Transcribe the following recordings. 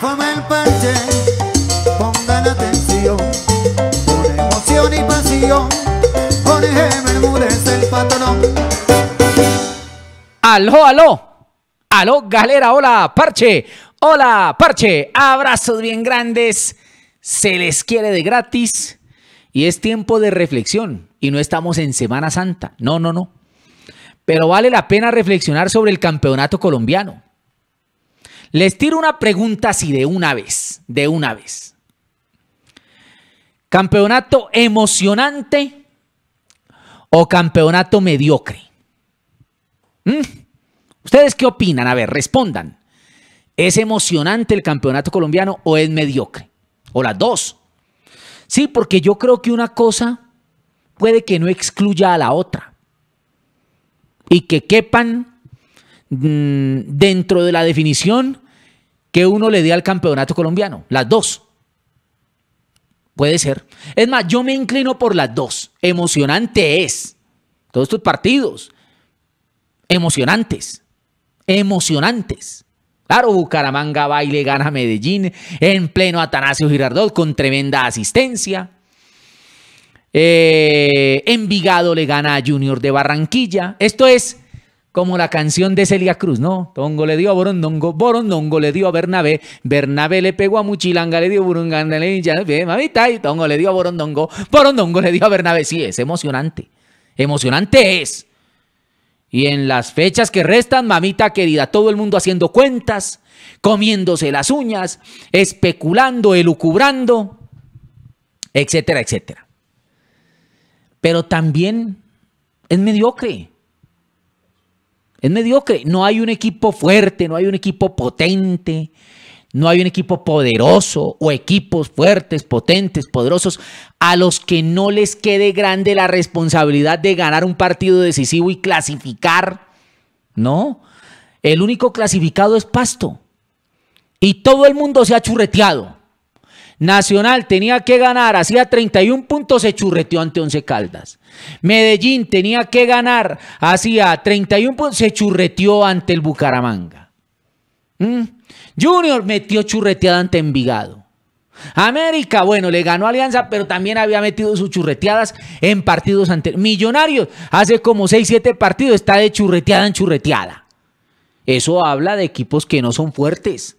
Con el parche, atención, con emoción y pasión, Jorge el patrón. Aló, aló, aló, galera, hola, parche, hola, parche, abrazos bien grandes, se les quiere de gratis y es tiempo de reflexión y no estamos en Semana Santa, no, no, no. Pero vale la pena reflexionar sobre el campeonato colombiano les tiro una pregunta así de una vez, de una vez. ¿Campeonato emocionante o campeonato mediocre? ¿Mm? ¿Ustedes qué opinan? A ver, respondan. ¿Es emocionante el campeonato colombiano o es mediocre? O las dos. Sí, porque yo creo que una cosa puede que no excluya a la otra. Y que quepan Mm, dentro de la definición que uno le dé al campeonato colombiano. Las dos. Puede ser. Es más, yo me inclino por las dos. Emocionante es. Todos estos partidos. Emocionantes. Emocionantes. Claro, Bucaramanga va y le gana a Medellín en pleno Atanasio Girardot con tremenda asistencia. Eh, Envigado le gana a Junior de Barranquilla. Esto es como la canción de Celia Cruz, ¿no? Tongo le dio a Borondongo, Borondongo le dio a Bernabé, Bernabé le pegó a Muchilanga, le dio a Burunganda, le dio a mamita, y Tongo le dio a Borondongo, Borondongo le dio a Bernabé. Sí, es emocionante, emocionante es. Y en las fechas que restan, mamita querida, todo el mundo haciendo cuentas, comiéndose las uñas, especulando, elucubrando, etcétera, etcétera. Pero también es mediocre es mediocre. No hay un equipo fuerte, no hay un equipo potente, no hay un equipo poderoso o equipos fuertes, potentes, poderosos, a los que no les quede grande la responsabilidad de ganar un partido decisivo y clasificar. No. El único clasificado es Pasto. Y todo el mundo se ha churreteado. Nacional tenía que ganar, hacía 31 puntos, se churreteó ante Once Caldas. Medellín tenía que ganar, hacía 31 puntos, se churreteó ante el Bucaramanga. ¿Mm? Junior metió churreteada ante Envigado. América, bueno, le ganó Alianza, pero también había metido sus churreteadas en partidos anteriores. Millonarios, hace como 6, 7 partidos, está de churreteada en churreteada. Eso habla de equipos que no son fuertes,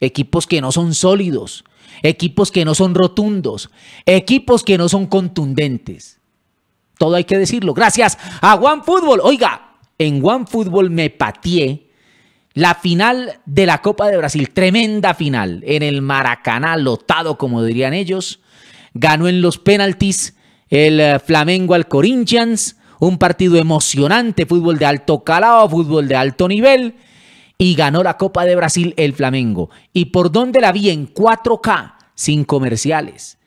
equipos que no son sólidos, equipos que no son rotundos, equipos que no son contundentes. Todo hay que decirlo. Gracias a One Fútbol. Oiga, en Fútbol me pateé la final de la Copa de Brasil. Tremenda final. En el Maracaná, lotado, como dirían ellos. Ganó en los penaltis el eh, Flamengo al Corinthians. Un partido emocionante, fútbol de alto calado, fútbol de alto nivel y ganó la Copa de Brasil el Flamengo. ¿Y por dónde la vi? En 4K, sin comerciales,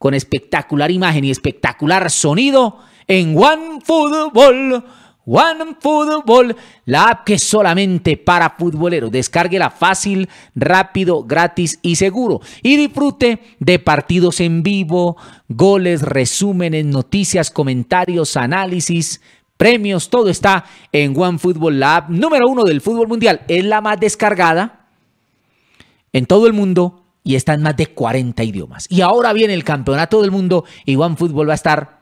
con espectacular imagen y espectacular sonido en One Football. One Football, la app que es solamente para futboleros. Descárguela fácil, rápido, gratis y seguro. Y disfrute de partidos en vivo, goles, resúmenes, noticias, comentarios, análisis, premios, todo está en OneFootball, la app número uno del fútbol mundial. Es la más descargada en todo el mundo y está en más de 40 idiomas. Y ahora viene el campeonato del mundo y OneFootball va a estar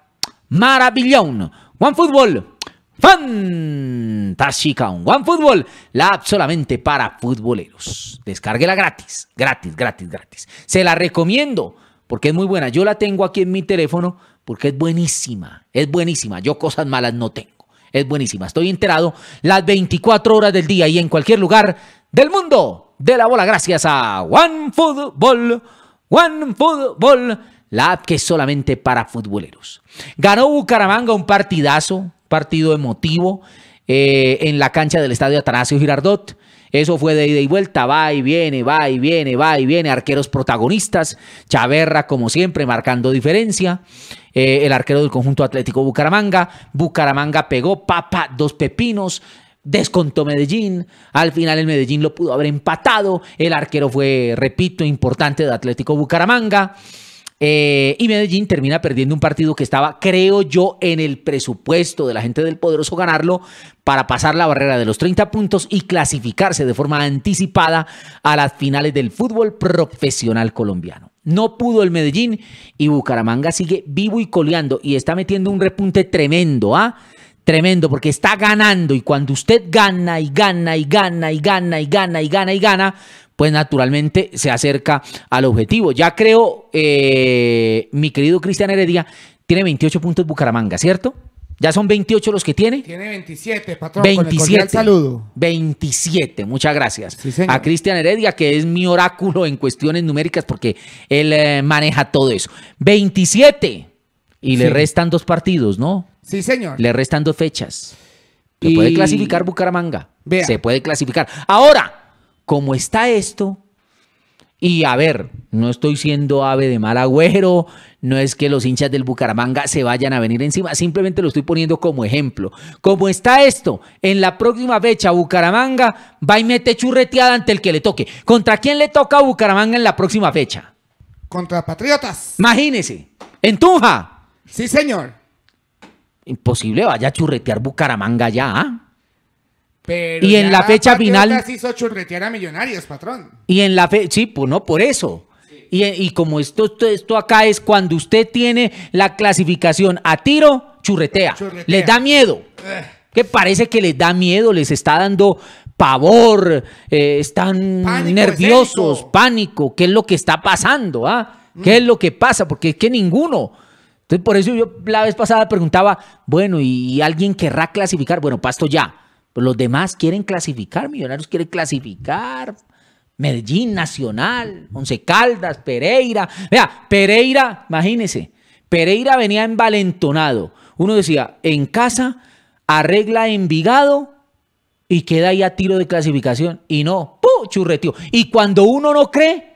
maravillón. OneFootball. Fantástica OneFootball, la app solamente para futboleros. Descárguela gratis, gratis, gratis, gratis. Se la recomiendo porque es muy buena. Yo la tengo aquí en mi teléfono porque es buenísima, es buenísima. Yo cosas malas no tengo, es buenísima. Estoy enterado las 24 horas del día y en cualquier lugar del mundo de la bola gracias a One Football, One Football, la app que es solamente para futboleros. Ganó Bucaramanga un partidazo, partido emotivo eh, en la cancha del estadio Atanasio Girardot. Eso fue de ida y vuelta, va y viene, va y viene, va y viene. Arqueros protagonistas, Chaverra como siempre marcando diferencia. Eh, el arquero del conjunto Atlético Bucaramanga, Bucaramanga pegó, papa, dos pepinos descontó Medellín, al final el Medellín lo pudo haber empatado, el arquero fue, repito, importante de Atlético Bucaramanga. Eh, y Medellín termina perdiendo un partido que estaba, creo yo, en el presupuesto de la gente del Poderoso ganarlo para pasar la barrera de los 30 puntos y clasificarse de forma anticipada a las finales del fútbol profesional colombiano. No pudo el Medellín y Bucaramanga sigue vivo y coleando y está metiendo un repunte tremendo, ¿ah? Tremendo, porque está ganando y cuando usted gana y gana y gana y gana y gana y gana y gana, pues naturalmente se acerca al objetivo. Ya creo, eh, mi querido Cristian Heredia, tiene 28 puntos Bucaramanga, ¿cierto? Ya son 28 los que tiene. Tiene 27, patrón. 27. saludo. 27, muchas gracias. a Cristian Heredia, que es mi oráculo en cuestiones numéricas, porque él eh, maneja todo eso. 27. Y le restan dos partidos, ¿no? Sí, señor. Le restan dos fechas. Se puede clasificar Bucaramanga. Se puede clasificar. Ahora, ¿Cómo está esto, y a ver, no estoy siendo ave de mal agüero, no es que los hinchas del Bucaramanga se vayan a venir encima, simplemente lo estoy poniendo como ejemplo. Como está esto, en la próxima fecha Bucaramanga va y mete churreteada ante el que le toque. ¿Contra quién le toca a Bucaramanga en la próxima fecha? Contra Patriotas. Imagínese, en Tunja. Sí, señor. Imposible vaya a churretear Bucaramanga ya, ¿ah? y en la fecha final. hizo churretear a Millonarios, patrón. Y en la fecha. Sí, pues no, por eso. Y, como esto, esto, acá es cuando usted tiene la clasificación a tiro, churretea. le Les da miedo. Eh. Que parece que les da miedo, les está dando pavor, eh, están nerviosos, pánico. ¿Qué es lo que está pasando? Ah? ¿Qué es lo que pasa? Porque es que ninguno. Entonces, por eso yo la vez pasada preguntaba, bueno, ¿y alguien querrá clasificar? Bueno, Pasto ya pues los demás quieren clasificar, Millonarios quiere clasificar. Medellín, Nacional, Once Caldas, Pereira. Vea, Pereira, imagínese, Pereira venía envalentonado. Uno decía, en casa, arregla Envigado y queda ahí a tiro de clasificación. Y no, ¡pum! churreteo. Y cuando uno no cree,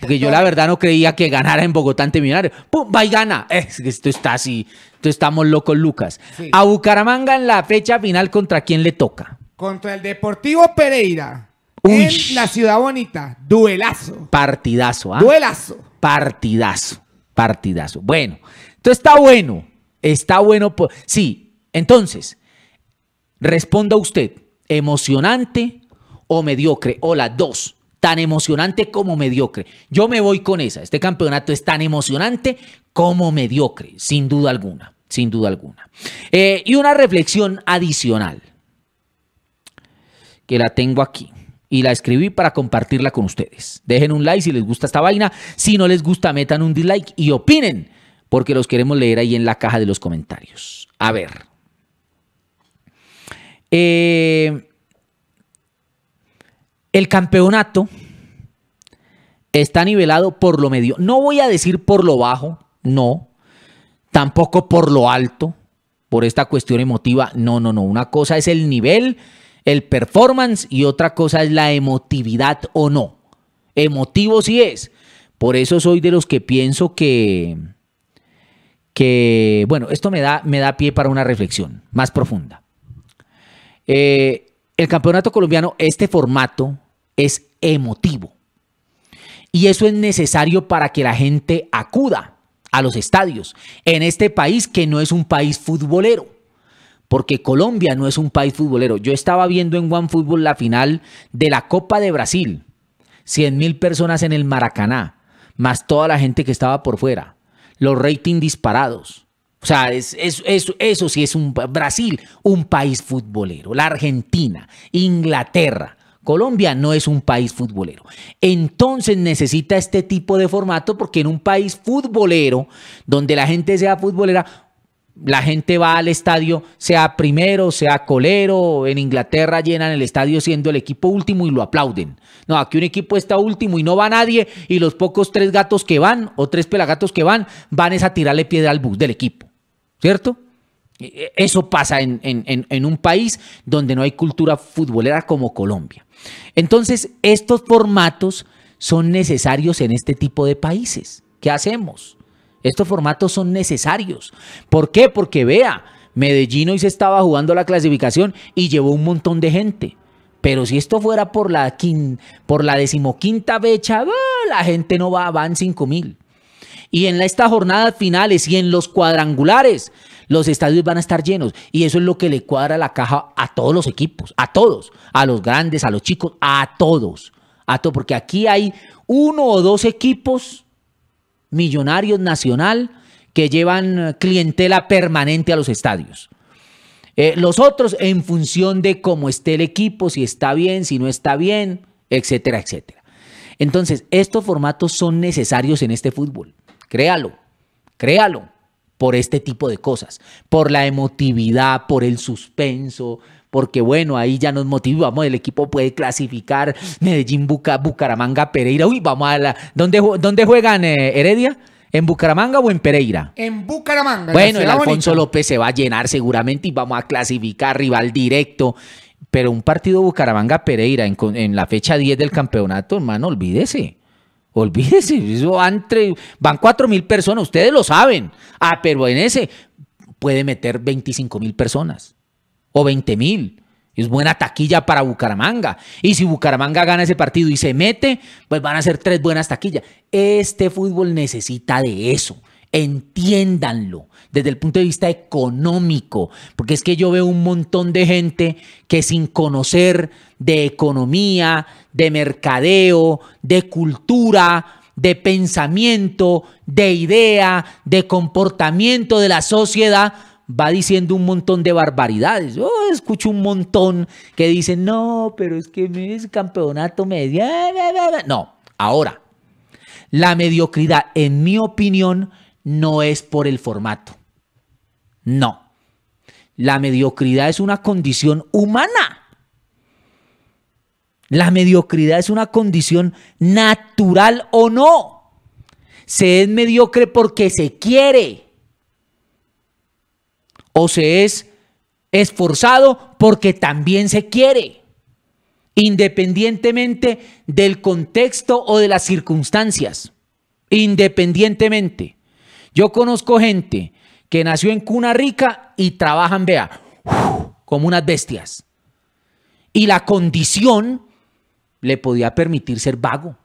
porque yo la verdad no creía que ganara en Bogotá ante Millonarios. ¡Pum! ¡Va y gana! Eh, esto está así. Esto estamos locos, Lucas. A Bucaramanga en la fecha final, ¿contra quién le toca? Contra el Deportivo Pereira. En la Ciudad Bonita. Duelazo. Partidazo, ¿ah? Duelazo. Partidazo. Partidazo. Bueno, entonces está bueno. Está bueno. Sí, entonces, responda usted. ¿Emocionante o mediocre? O las dos tan emocionante como mediocre. Yo me voy con esa. Este campeonato es tan emocionante como mediocre, sin duda alguna, sin duda alguna. Eh, y una reflexión adicional, que la tengo aquí. Y la escribí para compartirla con ustedes. Dejen un like si les gusta esta vaina. Si no les gusta, metan un dislike y opinen, porque los queremos leer ahí en la caja de los comentarios. A ver. Eh, el campeonato está nivelado por lo medio. No voy a decir por lo bajo, no. Tampoco por lo alto, por esta cuestión emotiva. No, no, no. Una cosa es el nivel, el performance y otra cosa es la emotividad o no. Emotivo sí es. Por eso soy de los que pienso que, que bueno, esto me da, me da pie para una reflexión más profunda. Eh, el campeonato colombiano, este formato, es emotivo. Y eso es necesario para que la gente acuda a los estadios en este país que no es un país futbolero. Porque Colombia no es un país futbolero. Yo estaba viendo en One football la final de la Copa de Brasil. 100 mil personas en el Maracaná, más toda la gente que estaba por fuera. Los ratings disparados. O sea, eso sí es un Brasil, un país futbolero. La Argentina, Inglaterra, Colombia no es un país futbolero. Entonces necesita este tipo de formato porque en un país futbolero, donde la gente sea futbolera, la gente va al estadio, sea primero, sea colero, en Inglaterra llenan el estadio siendo el equipo último y lo aplauden. No, aquí un equipo está último y no va nadie y los pocos tres gatos que van o tres pelagatos que van, van es a tirarle piedra al bus del equipo, ¿cierto? Eso pasa en, un país donde no hay cultura futbolera como Colombia. Entonces, estos formatos son necesarios en este tipo de países. ¿Qué hacemos? Estos formatos son necesarios. ¿Por qué? Porque vea, Medellín hoy se estaba jugando la clasificación y llevó un montón de gente. Pero si esto fuera por la, por la decimoquinta fecha, ¡ah! la gente no va, van 5 mil. Y en estas jornadas finales y en los cuadrangulares, los estadios van a estar llenos y eso es lo que le cuadra la caja a todos los equipos, a todos, a los grandes, a los chicos, a todos, a todos, porque aquí hay uno o dos equipos millonarios nacional que llevan eh, clientela permanente a los estadios. Eh, los otros en función de cómo esté el equipo, si está bien, si no está bien, etcétera, etcétera. Entonces, estos formatos son necesarios en este fútbol. Créalo, créalo por este tipo de cosas, por la emotividad, por el suspenso, porque bueno, ahí ya nos motivamos, el equipo puede clasificar Medellín, Bucaramanga, Pereira, uy, vamos a la... ¿Dónde, dónde juegan eh, Heredia? ¿En Bucaramanga o en Pereira? En Bucaramanga. Bueno, el Alfonso López se va a llenar seguramente y vamos a clasificar rival directo. Pero un partido Bucaramanga-Pereira en, en la fecha 10 del campeonato, hermano, olvídese. Olvídese, eso van, entre. van 4 mil personas, ustedes lo saben. Ah, pero en ese puede meter 25 mil personas o 20 mil. Es buena taquilla para Bucaramanga. Y si Bucaramanga gana ese partido y se mete, pues van a ser tres buenas taquillas. Este fútbol necesita de eso. Entiéndanlo desde el punto de vista económico, porque es que yo veo un montón de gente que sin conocer de economía, de mercadeo, de cultura, de pensamiento, de idea, de comportamiento de la sociedad, va diciendo un montón de barbaridades. Yo escucho un montón que dicen, no, pero es que es campeonato media... No, ahora, la mediocridad, en mi opinión, no es por el formato. No. La mediocridad es una condición humana. La mediocridad es una condición natural o no. Se es mediocre porque se quiere. O se es esforzado porque también se quiere. Independientemente del contexto o de las circunstancias. Independientemente. Yo conozco gente que nació en cuna rica y trabajan, vea, como unas bestias. Y la condición le podía permitir ser vago.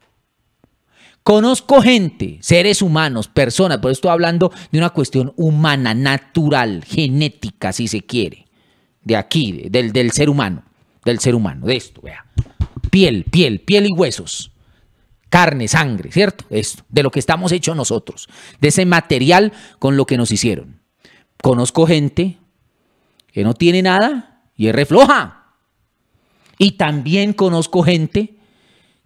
Conozco gente, seres humanos, personas, por eso estoy hablando de una cuestión humana, natural, genética, si se quiere, de aquí, del, del ser humano, del ser humano, de esto, vea. Piel, piel, piel y huesos carne, sangre, ¿cierto? Esto, de lo que estamos hechos nosotros, de ese material con lo que nos hicieron. Conozco gente que no tiene nada y es refloja. Y también conozco gente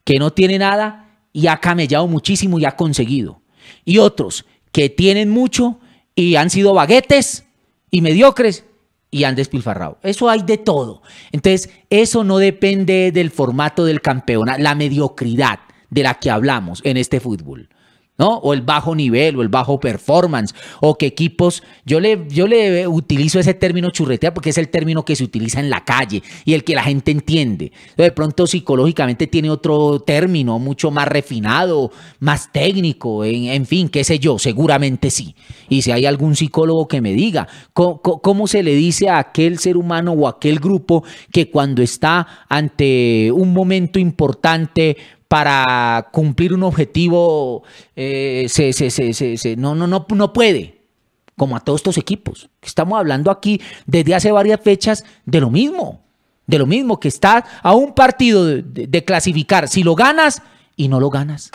que no tiene nada y ha camellado muchísimo y ha conseguido. Y otros que tienen mucho y han sido baguetes y mediocres y han despilfarrado. Eso hay de todo. Entonces, eso no depende del formato del campeón. la mediocridad de la que hablamos en este fútbol. ¿no? O el bajo nivel, o el bajo performance, o que equipos, yo le, yo le utilizo ese término churretea... porque es el término que se utiliza en la calle y el que la gente entiende. De pronto psicológicamente tiene otro término mucho más refinado, más técnico, en, fin, qué sé yo, seguramente sí. Y si hay algún psicólogo que me diga, ¿cómo, ¿cómo, se le dice a aquel ser humano o a aquel grupo que cuando está ante un momento importante, para cumplir un objetivo, eh, no, no, no, no puede, como a todos estos equipos. Estamos hablando aquí desde hace varias fechas de lo mismo, de lo mismo, que está a un partido de, clasificar, si lo ganas y no lo ganas.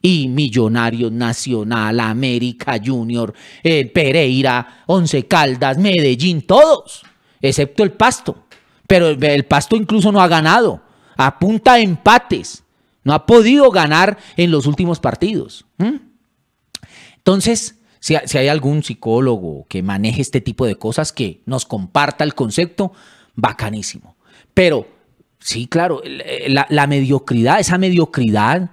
Y Millonarios Nacional, América Junior, eh, Pereira, Once Caldas, Medellín, todos, excepto el Pasto. Pero el Pasto incluso no ha ganado apunta a empates. No ha podido ganar en los últimos partidos. ¿Mm? Entonces, si, hay algún psicólogo que maneje este tipo de cosas, que nos comparta el concepto, bacanísimo. Pero, sí, claro, eh, la, la mediocridad, esa mediocridad,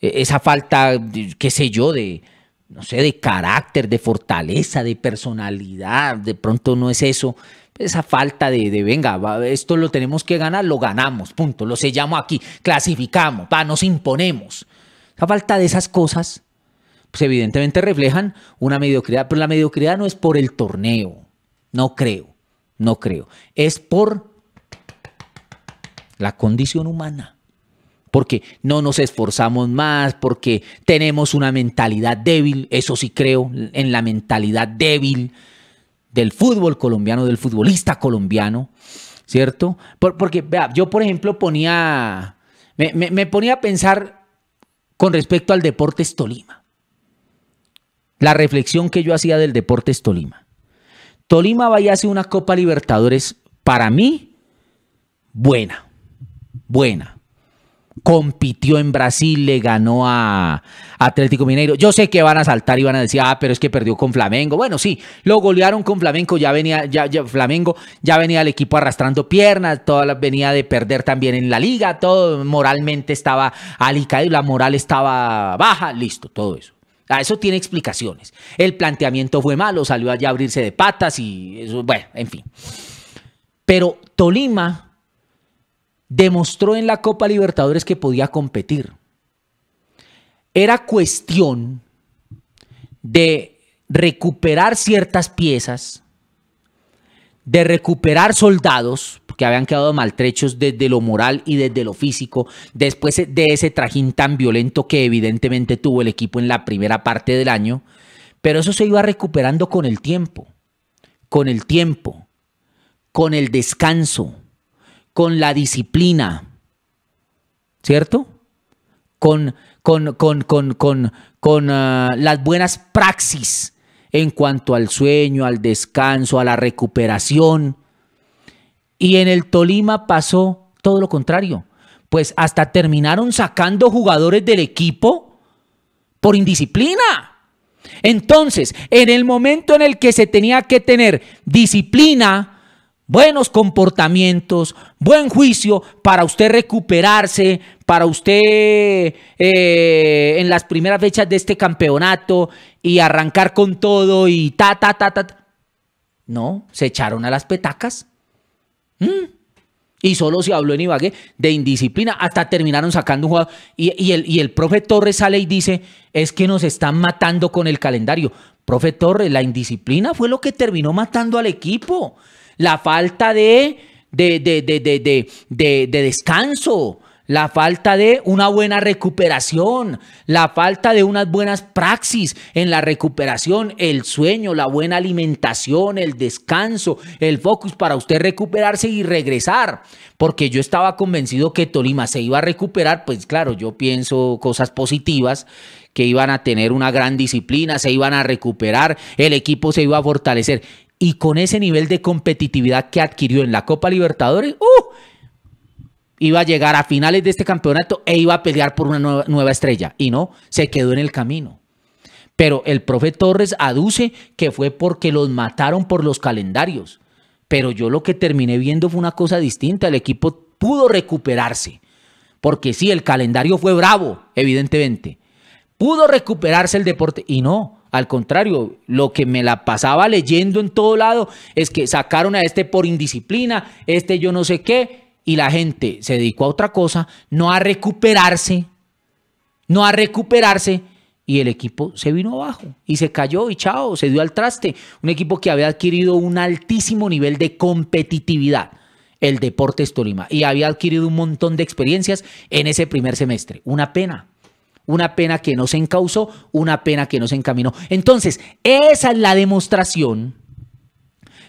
e, esa falta, qué sé yo, de, no sé, de carácter, de fortaleza, de personalidad, de pronto no es eso, esa falta de, venga, esto lo tenemos que ganar, lo ganamos, punto, lo sellamos aquí, clasificamos, va, nos imponemos. La falta de esas cosas, pues evidentemente reflejan una mediocridad, pero la mediocridad no es por el torneo, no creo, no creo, es por la condición humana porque no nos esforzamos más, porque tenemos una mentalidad débil, eso sí creo, en la mentalidad débil, del fútbol colombiano, del futbolista colombiano, ¿cierto? porque, vea, yo por ejemplo ponía, me, ponía a pensar con respecto al Deportes Tolima, la reflexión que yo hacía del Deportes Tolima. Tolima vaya a hacer una Copa Libertadores, para mí, buena, buena compitió en Brasil, le ganó a Atlético Mineiro. Yo sé que van a saltar y van a decir, ah, pero es que perdió con Flamengo. Bueno, sí, lo golearon con Flamengo, ya venía, ya, Flamengo ya venía el equipo arrastrando piernas, toda venía de perder también en la liga, todo moralmente estaba alicaído, la moral estaba baja, listo, todo eso. A ah, eso tiene explicaciones. El planteamiento fue malo, salió allá a abrirse de patas y eso, bueno, en fin. Pero Tolima demostró en la Copa Libertadores que podía competir. Era cuestión de recuperar ciertas piezas, de recuperar soldados que habían quedado maltrechos desde lo moral y desde lo físico, después de ese trajín tan violento que evidentemente tuvo el equipo en la primera parte del año, pero eso se iba recuperando con el tiempo, con el tiempo, con el descanso con la disciplina, ¿cierto? Con, con, ah, las buenas praxis en cuanto al sueño, al descanso, a la recuperación. Y en el Tolima pasó todo lo contrario, pues hasta terminaron sacando jugadores del equipo por indisciplina. Entonces, en el momento en el que se tenía que tener disciplina, buenos comportamientos, buen juicio para usted recuperarse, para usted eh, en las primeras fechas de este campeonato y arrancar con todo y ta, ta, ta, ta. No, se echaron a las petacas. Mm. Y solo se habló en Ibagué de indisciplina. Hasta terminaron sacando un jugador. Y, el, y el profe Torres sale y dice, es que nos están matando con el calendario. Profe Torres, la indisciplina fue lo que terminó matando al equipo la falta de, de, de, de descanso, la falta de una buena recuperación, la falta de unas buenas praxis en la recuperación, el sueño, la buena alimentación, el descanso, el focus para usted recuperarse y regresar. Porque yo estaba convencido que Tolima se iba a recuperar, pues claro, yo pienso cosas positivas que iban a tener una gran disciplina, se iban a recuperar, el equipo se iba a fortalecer y con ese nivel de competitividad que adquirió en la Copa Libertadores, ¡uh! iba a llegar a finales de este campeonato e iba a pelear por una nueva, nueva estrella. Y no, se quedó en el camino. Pero el profe Torres aduce que fue porque los mataron por los calendarios. Pero yo lo que terminé viendo fue una cosa distinta. El equipo pudo recuperarse. Porque sí, el calendario fue bravo, evidentemente. Pudo recuperarse el deporte. Y no, al contrario, lo que me la pasaba leyendo en todo lado es que sacaron a este por indisciplina, este yo no sé qué, y la gente se dedicó a otra cosa, no a recuperarse, no a recuperarse, y el equipo se vino abajo y se cayó y chao, se dio al traste. Un equipo que había adquirido un altísimo nivel de competitividad, el Deportes Tolima, y había adquirido un montón de experiencias en ese primer semestre. Una pena una pena que no se encausó, una pena que no se encaminó. Entonces, esa es la demostración,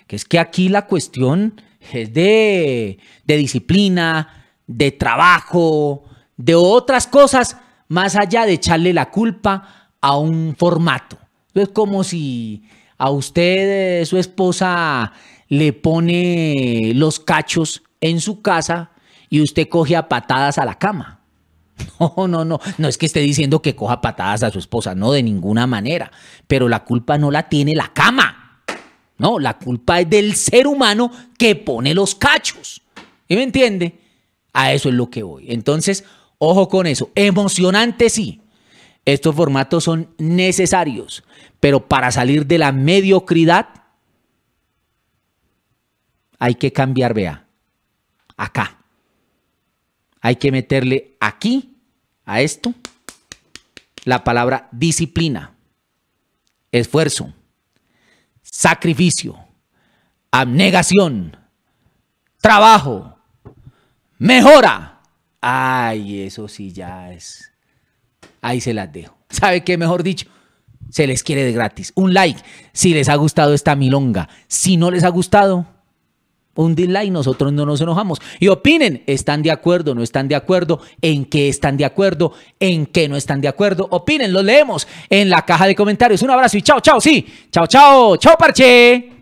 que es que aquí la cuestión es de, de disciplina, de trabajo, de otras cosas, más allá de echarle la culpa a un formato. Es como si a usted, eh, su esposa, le pone los cachos en su casa y usted coge a patadas a la cama. No, no, no, no es que esté diciendo que coja patadas a su esposa, no, de ninguna manera, pero la culpa no la tiene la cama, no, la culpa es del ser humano que pone los cachos, ¿y me entiende? A eso es lo que voy. Entonces, ojo con eso, emocionante sí, estos formatos son necesarios, pero para salir de la mediocridad hay que cambiar, vea, acá hay que meterle aquí, a esto, la palabra disciplina, esfuerzo, sacrificio, abnegación, trabajo, mejora. Ay, eso sí ya es. Ahí se las dejo. ¿Sabe qué? Mejor dicho, se les quiere de gratis. Un like si les ha gustado esta milonga. Si no les ha gustado, un dislike, nosotros no nos enojamos. Y opinen, ¿están de acuerdo, no están de acuerdo? ¿En qué están de acuerdo? ¿En qué no están de acuerdo? Opinen, lo leemos en la caja de comentarios. Un abrazo y chao, chao, sí. Chao, chao, chao, parche.